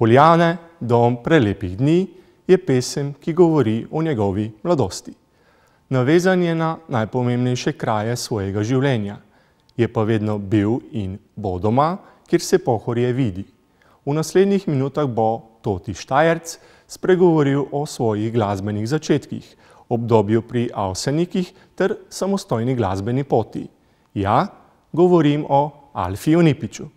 Poljane, dom prelepih dni je pesem, ki govori o njegovi mladosti. Navezan je na najpomembnejše kraje svojega življenja. Je pa vedno bil in bo doma, kjer se pohorje vidi. V naslednjih minutah bo Toti Štajerc spregovoril o svojih glasbenih začetkih, obdobju pri Avsenikih ter samostojni glasbeni poti. Ja, govorim o Alfiju Nipiču.